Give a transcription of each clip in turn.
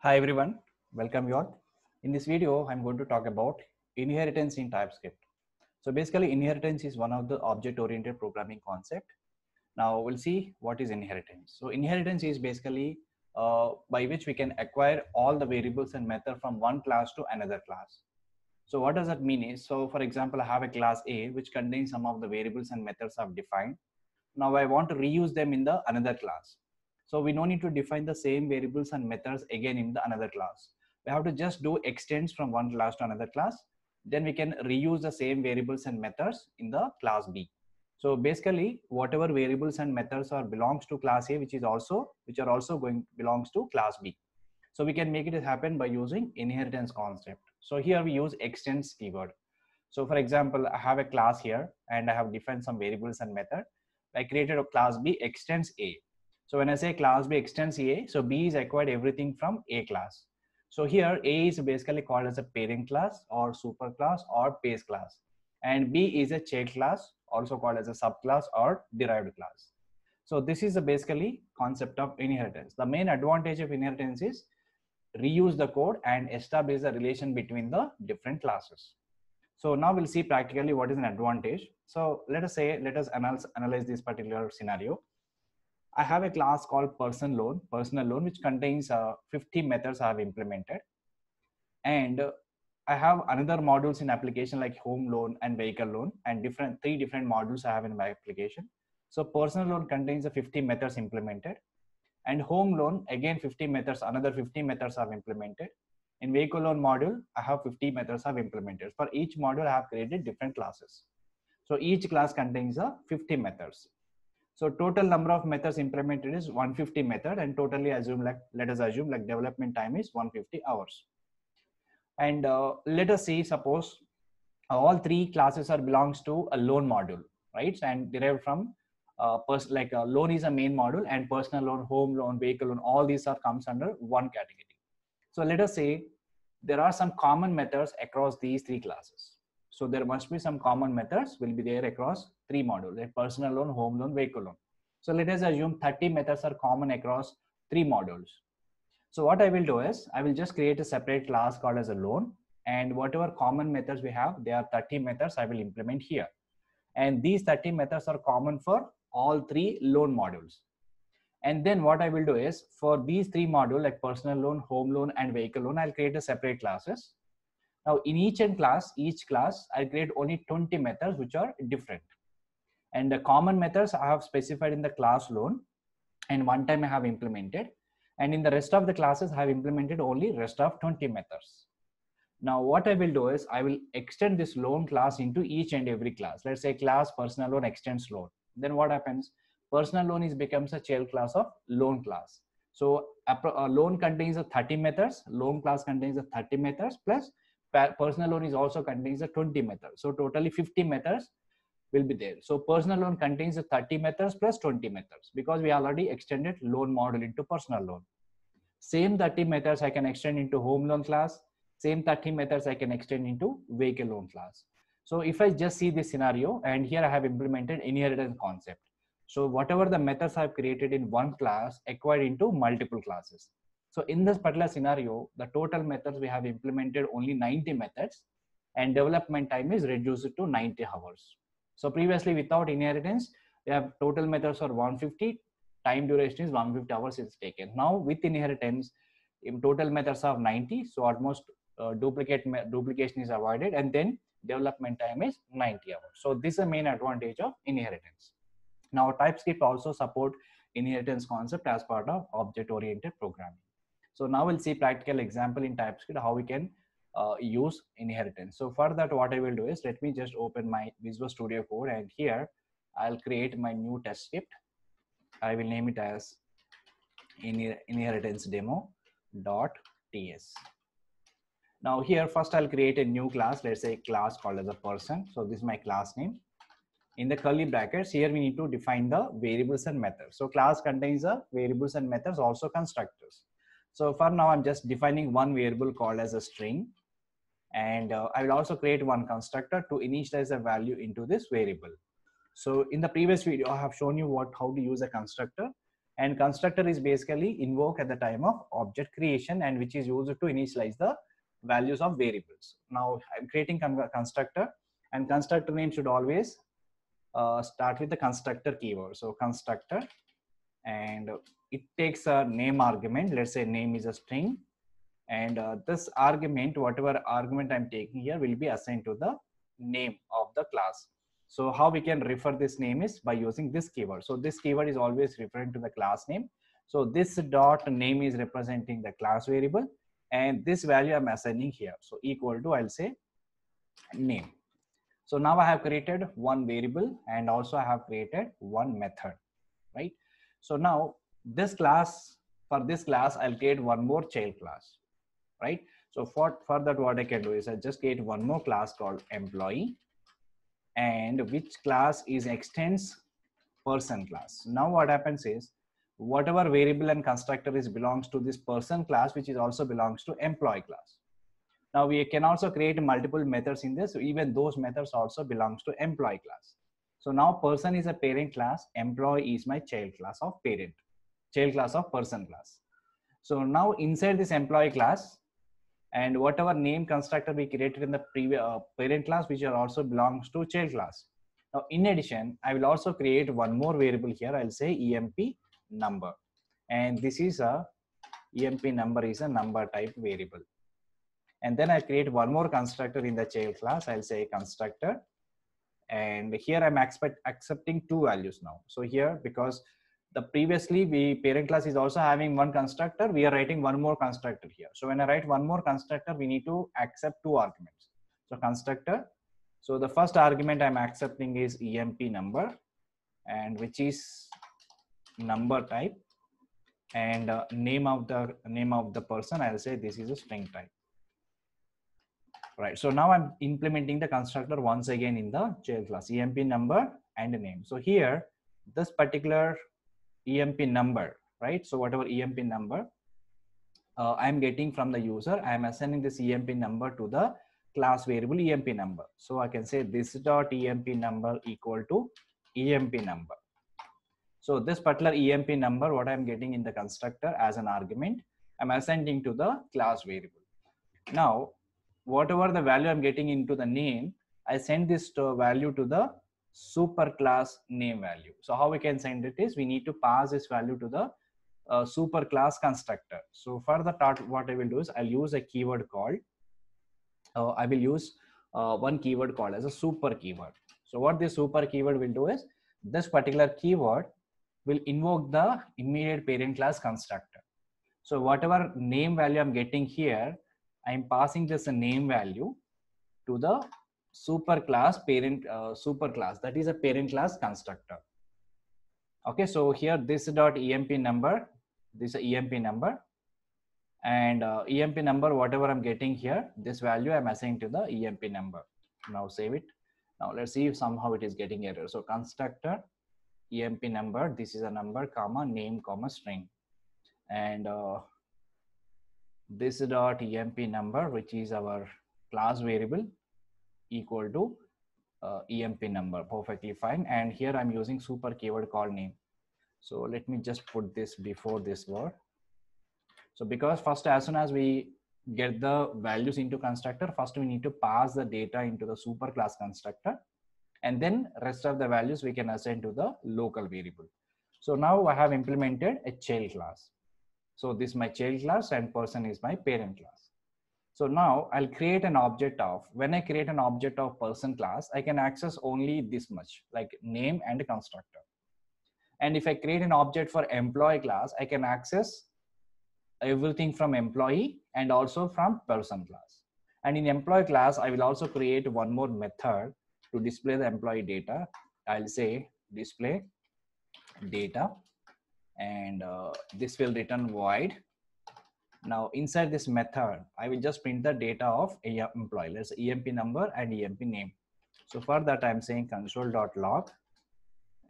Hi everyone, welcome you all. In this video, I'm going to talk about inheritance in TypeScript. So basically inheritance is one of the object-oriented programming concept. Now we'll see what is inheritance. So inheritance is basically uh, by which we can acquire all the variables and method from one class to another class. So what does that mean is, so for example, I have a class A which contains some of the variables and methods I've defined. Now I want to reuse them in the another class. So we don't need to define the same variables and methods again in the another class. We have to just do extends from one class to another class. Then we can reuse the same variables and methods in the class B. So basically, whatever variables and methods are belongs to class A, which is also which are also going belongs to class B. So we can make it happen by using inheritance concept. So here we use extends keyword. So for example, I have a class here and I have defined some variables and method. I created a class B extends A. So when I say class B extends A, so B is acquired everything from A class. So here A is basically called as a parent class or super class or base class. And B is a child class also called as a subclass or derived class. So this is basically concept of inheritance. The main advantage of inheritance is reuse the code and establish the relation between the different classes. So now we'll see practically what is an advantage. So let us say, let us analyze, analyze this particular scenario. I have a class called person loan, personal loan, which contains uh, 50 methods I have implemented. And uh, I have another modules in application like home loan and vehicle loan and different three different modules I have in my application. So personal loan contains the 50 methods implemented and home loan again 50 methods, another 50 methods have implemented. In vehicle loan module, I have 50 methods I've implemented. For each module, I have created different classes. So each class contains the 50 methods. So total number of methods implemented is 150 method and totally assume like, let us assume like development time is 150 hours. And uh, let us see, suppose uh, all three classes are belongs to a loan module, right? And derived from uh, like a uh, loan is a main module and personal loan, home loan, vehicle loan, all these are comes under one category. So let us say there are some common methods across these three classes. So there must be some common methods will be there across three models, like personal loan, home loan, vehicle loan. So let us assume 30 methods are common across three models. So what I will do is I will just create a separate class called as a loan and whatever common methods we have, there are 30 methods I will implement here. And these 30 methods are common for all three loan modules. And then what I will do is for these three modules like personal loan, home loan and vehicle loan, I'll create a separate classes now in each and class, each class, I create only 20 methods which are different. And the common methods I have specified in the class loan and one time I have implemented. And in the rest of the classes, I have implemented only rest of 20 methods. Now what I will do is I will extend this loan class into each and every class. Let's say class personal loan extends loan. Then what happens? Personal loan is becomes a child class of loan class. So a, uh, loan contains the 30 methods, loan class contains the 30 methods plus personal loan is also contains the 20 methods. So totally 50 methods will be there. So personal loan contains the 30 methods plus 20 methods because we already extended loan model into personal loan. Same 30 methods I can extend into home loan class. Same 30 methods I can extend into vehicle loan class. So if I just see this scenario and here I have implemented inheritance concept. So whatever the methods I've created in one class acquired into multiple classes. So in this particular scenario, the total methods we have implemented only 90 methods and development time is reduced to 90 hours. So previously without inheritance, we have total methods are 150, time duration is 150 hours is taken. Now with inheritance, in total methods are 90, so almost uh, duplicate duplication is avoided and then development time is 90 hours. So this is the main advantage of inheritance. Now TypeScript also support inheritance concept as part of object-oriented programming. So now we'll see practical example in TypeScript how we can uh, use inheritance. So for that, what I will do is let me just open my Visual Studio Code and here I'll create my new test script. I will name it as inheritance demo dot ts. Now here first I'll create a new class. Let's say class called as a person. So this is my class name. In the curly brackets here we need to define the variables and methods. So class contains the variables and methods also constructors. So for now, I'm just defining one variable called as a string. And uh, I will also create one constructor to initialize a value into this variable. So in the previous video, I have shown you what how to use a constructor. And constructor is basically invoked at the time of object creation and which is used to initialize the values of variables. Now I'm creating a constructor and constructor name should always uh, start with the constructor keyword. So constructor and it takes a name argument. Let's say name is a string. And uh, this argument, whatever argument I'm taking here will be assigned to the name of the class. So how we can refer this name is by using this keyword. So this keyword is always referring to the class name. So this dot name is representing the class variable and this value I'm assigning here. So equal to I'll say name. So now I have created one variable and also I have created one method, right? So now this class, for this class, I'll create one more child class, right? So for, for that, what I can do is I just create one more class called employee and which class is extends person class. Now what happens is whatever variable and constructor is belongs to this person class, which is also belongs to employee class. Now we can also create multiple methods in this. So even those methods also belongs to employee class. So now person is a parent class, employee is my child class of parent child class of person class. So now inside this employee class and whatever name constructor we created in the previous uh, parent class, which also belongs to child class. Now, in addition, I will also create one more variable here. I'll say EMP number. And this is a EMP number is a number type variable. And then I create one more constructor in the child class. I'll say constructor. And here I'm expect accepting two values now. So here, because the previously we parent class is also having one constructor. We are writing one more constructor here. So when I write one more constructor, we need to accept two arguments. So constructor. So the first argument I'm accepting is EMP number and which is number type and uh, name of the name of the person. I'll say this is a string type right so now i'm implementing the constructor once again in the child class emp number and name so here this particular EMP number, right? So whatever EMP number uh, I'm getting from the user, I'm assigning this EMP number to the class variable EMP number. So I can say this dot EMP number equal to EMP number. So this particular EMP number, what I'm getting in the constructor as an argument, I'm ascending to the class variable. Now, whatever the value I'm getting into the name, I send this value to the superclass name value. So how we can send it is we need to pass this value to the uh, superclass constructor. So for the part, what I will do is I'll use a keyword called. Uh, I will use uh, one keyword called as a super keyword. So what this super keyword will do is this particular keyword will invoke the immediate parent class constructor. So whatever name value I'm getting here, I'm passing this name value to the superclass parent uh, superclass that is a parent class constructor okay so here this dot emp number this emp number and uh, emp number whatever i'm getting here this value i'm assigning to the emp number now save it now let's see if somehow it is getting error so constructor emp number this is a number comma name comma string and uh, this dot emp number which is our class variable equal to uh, EMP number, perfectly fine. And here I'm using super keyword call name. So let me just put this before this word. So because first, as soon as we get the values into constructor, first we need to pass the data into the superclass constructor. And then rest of the values we can assign to the local variable. So now I have implemented a child class. So this is my child class and person is my parent class. So now I'll create an object of, when I create an object of person class, I can access only this much, like name and constructor. And if I create an object for employee class, I can access everything from employee and also from person class. And in employee class, I will also create one more method to display the employee data. I'll say display data and uh, this will return void now inside this method, I will just print the data of a employee, let's say EMP number and EMP name. So for that, I'm saying console.log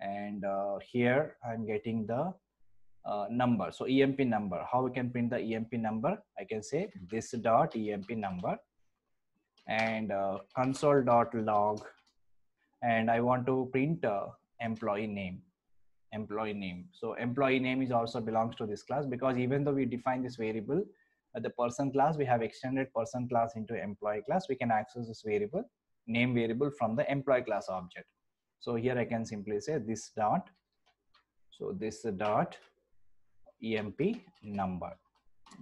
and uh, here I'm getting the uh, number. So EMP number, how we can print the EMP number? I can say this dot EMP number and uh, console.log and I want to print uh, employee name employee name. So employee name is also belongs to this class because even though we define this variable, uh, the person class, we have extended person class into employee class. We can access this variable, name variable from the employee class object. So here I can simply say this dot. So this dot EMP number.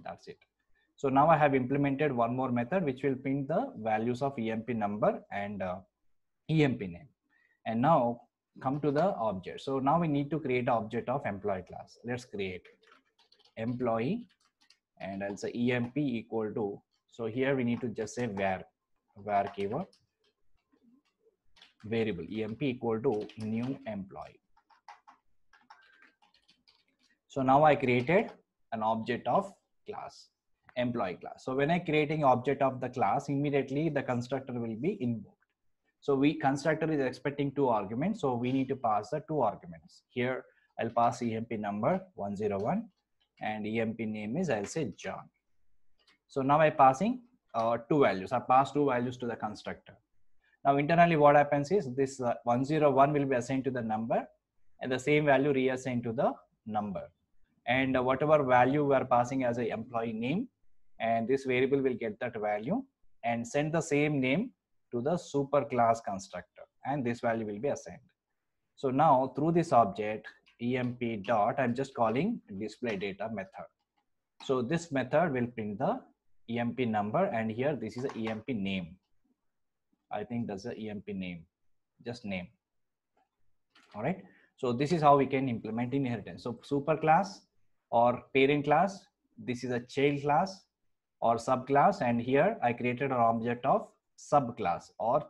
That's it. So now I have implemented one more method which will print the values of EMP number and uh, EMP name. And now come to the object. So now we need to create object of employee class. Let's create employee and I'll say emp equal to. So here we need to just say where, where keyword variable emp equal to new employee. So now I created an object of class employee class. So when I creating object of the class, immediately the constructor will be invoked. So we constructor is expecting two arguments. So we need to pass the two arguments. Here I'll pass EMP number 101 and EMP name is I'll say John. So now I'm passing uh, two values. I pass two values to the constructor. Now internally what happens is this uh, 101 will be assigned to the number and the same value reassigned to the number. And uh, whatever value we are passing as an employee name and this variable will get that value and send the same name to the superclass constructor and this value will be assigned. So now through this object emp dot, I'm just calling display data method. So this method will print the emp number and here this is a emp name. I think that's the emp name, just name. All right. So this is how we can implement inheritance. So superclass or parent class, this is a child class or subclass and here I created an object of subclass or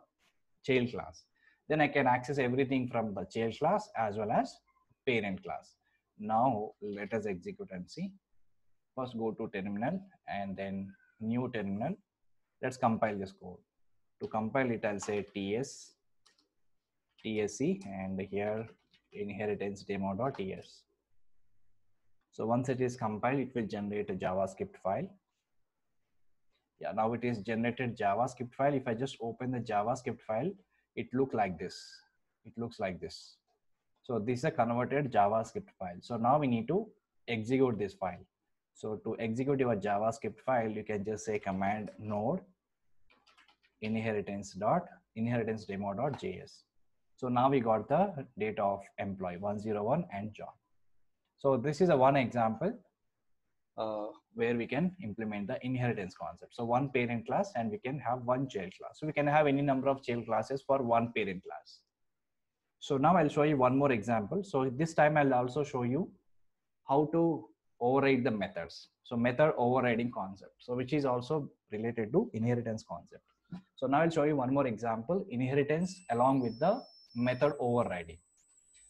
child class. Then I can access everything from the child class as well as parent class. Now let us execute and see. First go to terminal and then new terminal. Let's compile this code. To compile it, I'll say ts tsc and here inheritance demo.ts. So once it is compiled, it will generate a JavaScript file yeah now it is generated javascript file if i just open the javascript file it look like this it looks like this so this is a converted javascript file so now we need to execute this file so to execute your javascript file you can just say command node inheritance dot inheritance demo dot js so now we got the date of employee 101 and job so this is a one example uh, where we can implement the inheritance concept. So one parent class and we can have one child class. So we can have any number of child classes for one parent class. So now I'll show you one more example. So this time I'll also show you how to override the methods. So method overriding concept. So which is also related to inheritance concept. So now I'll show you one more example, inheritance along with the method overriding.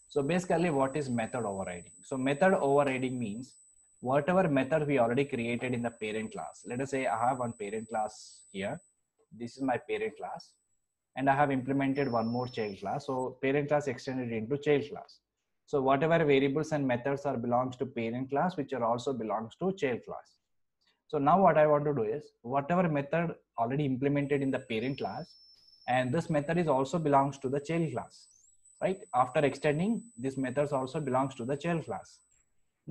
So basically what is method overriding? So method overriding means whatever method we already created in the parent class. Let us say I have one parent class here. This is my parent class. And I have implemented one more child class. So parent class extended into child class. So whatever variables and methods are belongs to parent class, which are also belongs to child class. So now what I want to do is whatever method already implemented in the parent class, and this method is also belongs to the child class, right? After extending, this methods also belongs to the child class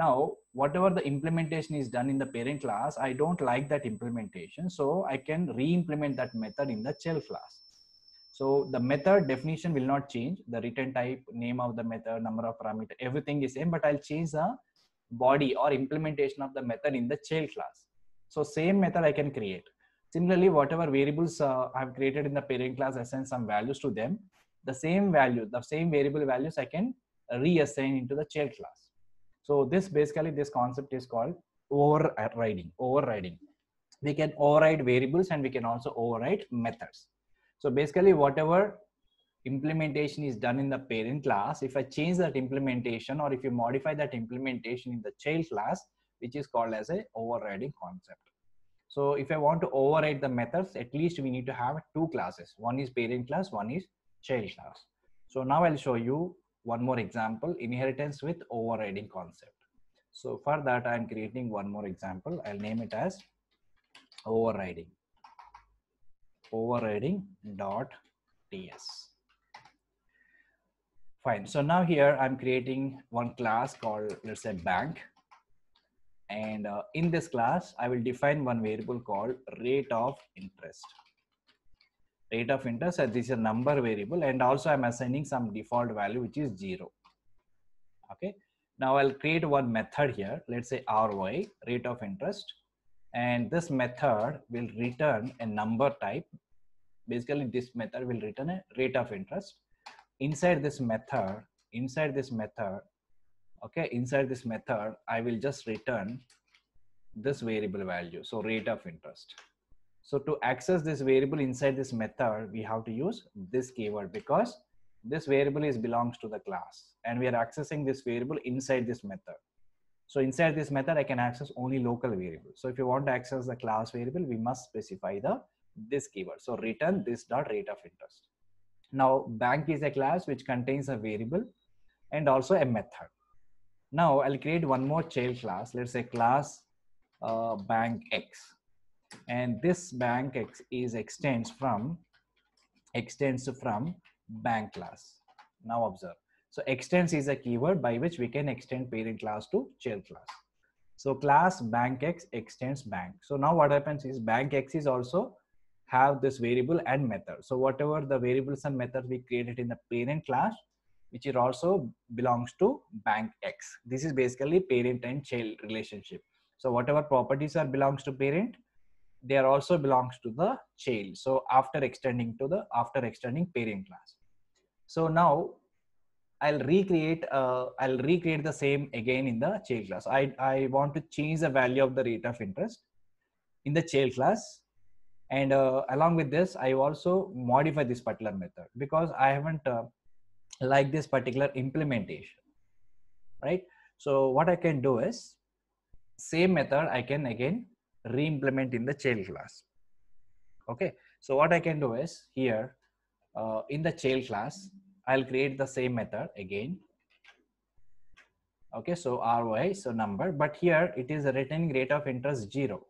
now whatever the implementation is done in the parent class i don't like that implementation so i can re-implement that method in the child class so the method definition will not change the return type name of the method number of parameter everything is same but i'll change the body or implementation of the method in the child class so same method i can create similarly whatever variables uh, i've created in the parent class assign some values to them the same value the same variable values i can reassign into the child class so this basically this concept is called overriding. Overriding. We can override variables and we can also override methods. So basically whatever implementation is done in the parent class, if I change that implementation or if you modify that implementation in the child class, which is called as a overriding concept. So if I want to override the methods, at least we need to have two classes. One is parent class, one is child class. So now I'll show you one more example, inheritance with overriding concept. So for that, I'm creating one more example. I'll name it as overriding, overriding dot ts. Fine, so now here I'm creating one class called, let's say bank. And uh, in this class, I will define one variable called rate of interest rate of interest this is a number variable and also I'm assigning some default value which is zero. Okay. Now I'll create one method here. Let's say ROI, rate of interest. And this method will return a number type. Basically this method will return a rate of interest. Inside this method, inside this method, okay, inside this method, I will just return this variable value. So rate of interest. So to access this variable inside this method, we have to use this keyword because this variable is belongs to the class and we are accessing this variable inside this method. So inside this method, I can access only local variable. So if you want to access the class variable, we must specify the this keyword. So return this dot rate of interest. Now bank is a class which contains a variable and also a method. Now I'll create one more child class. Let's say class uh, bank X and this bank ex is extends from extends from bank class now observe so extends is a keyword by which we can extend parent class to child class so class bank x extends bank so now what happens is bank x is also have this variable and method so whatever the variables and methods we created in the parent class which it also belongs to bank x this is basically parent and child relationship so whatever properties are belongs to parent they are also belongs to the child so after extending to the after extending parent class so now i'll recreate uh, i'll recreate the same again in the child class i i want to change the value of the rate of interest in the child class and uh, along with this i also modify this particular method because i haven't uh, liked this particular implementation right so what i can do is same method i can again re-implement in the child class. Okay, so what I can do is here uh, in the child class, I'll create the same method again. Okay, so ROI, so number, but here it is returning rate of interest zero.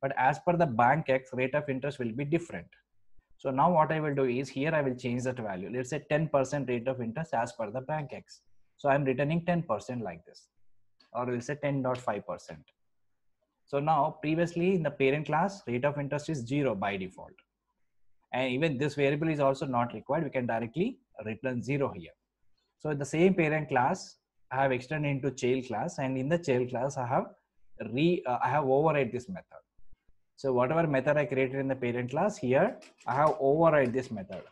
But as per the bank X, rate of interest will be different. So now what I will do is here I will change that value. Let's say 10% rate of interest as per the bank X. So I'm returning 10% like this, or we'll say 10.5%. So now previously in the parent class, rate of interest is zero by default. And even this variable is also not required. We can directly return zero here. So in the same parent class, I have extended into child class and in the child class, I have re, uh, I have override this method. So whatever method I created in the parent class here, I have override this method,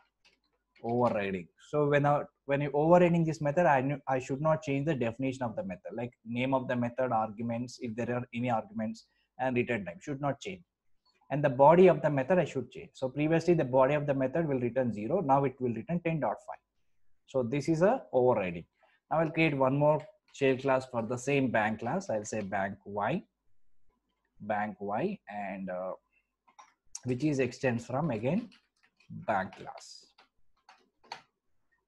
overriding. So when I when you overriding this method i knew i should not change the definition of the method like name of the method arguments if there are any arguments and return type should not change and the body of the method i should change so previously the body of the method will return 0 now it will return 10.5 so this is a overriding now i'll create one more shared class for the same bank class i'll say bank y bank y and uh, which is extends from again bank class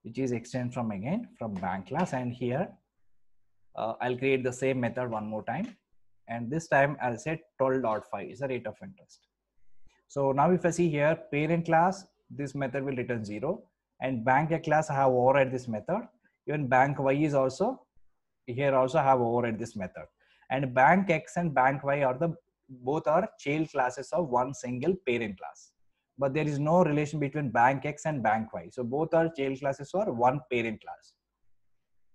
which is extend from again from bank class and here uh, I'll create the same method one more time and this time I'll set 12.5 is the rate of interest. So now if I see here parent class this method will return 0 and bank class I have override this method even bank y is also here also have override this method and bank x and bank y are the both are child classes of one single parent class but there is no relation between bank X and bank Y. So both are child classes or one parent class.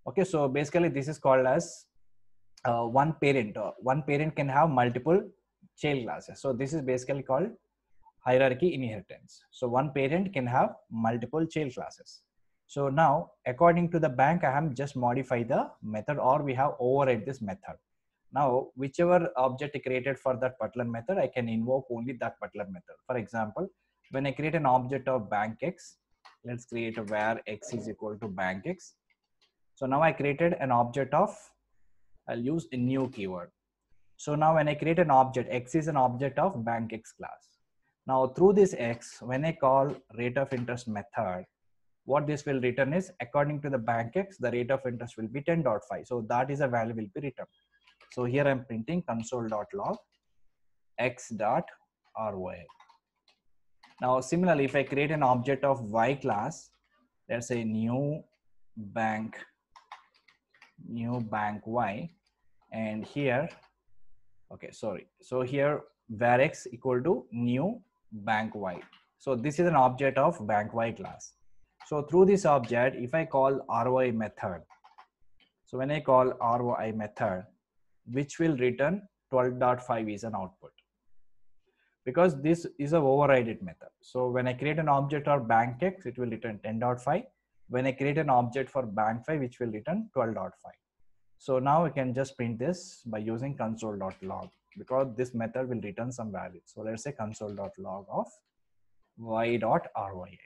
Okay, so basically this is called as uh, one parent. Uh, one parent can have multiple child classes. So this is basically called hierarchy inheritance. So one parent can have multiple child classes. So now according to the bank, I have just modified the method or we have override this method. Now, whichever object created for that particular method, I can invoke only that particular method. For example, when I create an object of bank X, let's create a where X is equal to bank X. So now I created an object of, I'll use a new keyword. So now when I create an object, X is an object of bank X class. Now through this X, when I call rate of interest method, what this will return is according to the bank X, the rate of interest will be 10.5. So that is a value will be returned. So here I'm printing console.log x dot roy. Now, similarly, if I create an object of Y class, let's say new bank, new bank Y, and here, okay, sorry. So here var x equal to new bank Y. So this is an object of bank Y class. So through this object, if I call ROI method, so when I call ROI method, which will return 12.5 is an output because this is a overrided method. So when I create an object or bankx, it will return 10.5. When I create an object for bank5, which will return 12.5. So now we can just print this by using console.log because this method will return some value. So let's say console.log of y.roy.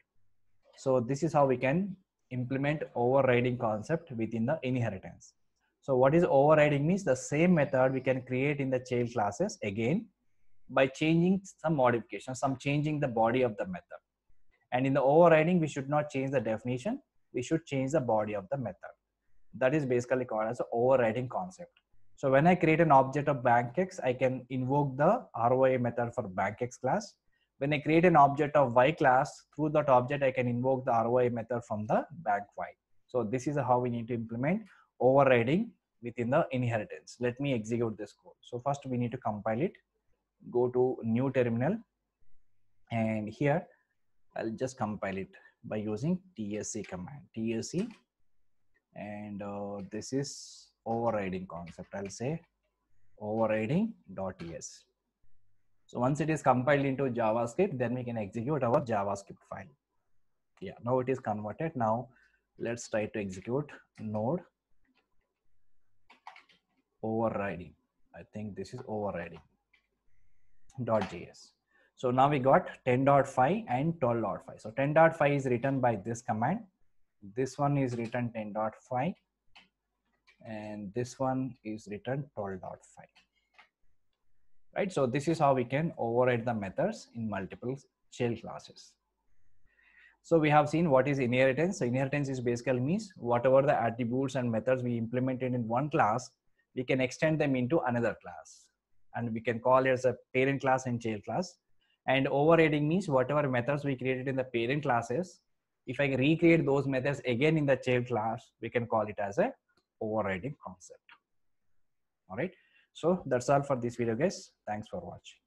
So this is how we can implement overriding concept within the inheritance. So what is overriding means the same method we can create in the child classes again by changing some modifications, some changing the body of the method. And in the overriding, we should not change the definition. We should change the body of the method. That is basically called as overriding concept. So when I create an object of bankx, I can invoke the ROI method for bankx class. When I create an object of y class, through that object, I can invoke the ROI method from the bank y. So this is how we need to implement overriding within the inheritance. Let me execute this code. So first we need to compile it go to new terminal and here I'll just compile it by using TSC command TSC and uh, this is overriding concept I'll say overriding dot .es so once it is compiled into JavaScript then we can execute our JavaScript file yeah now it is converted now let's try to execute node overriding I think this is overriding JS, So now we got 10.5 and 12.5. So 10.5 is written by this command. This one is written 10.5 and this one is written 12.5. Right, so this is how we can override the methods in multiple shell classes. So we have seen what is inheritance. So inheritance is basically means whatever the attributes and methods we implemented in one class, we can extend them into another class and we can call it as a parent class and child class and overriding means whatever methods we created in the parent classes if i recreate those methods again in the child class we can call it as a overriding concept all right so that's all for this video guys thanks for watching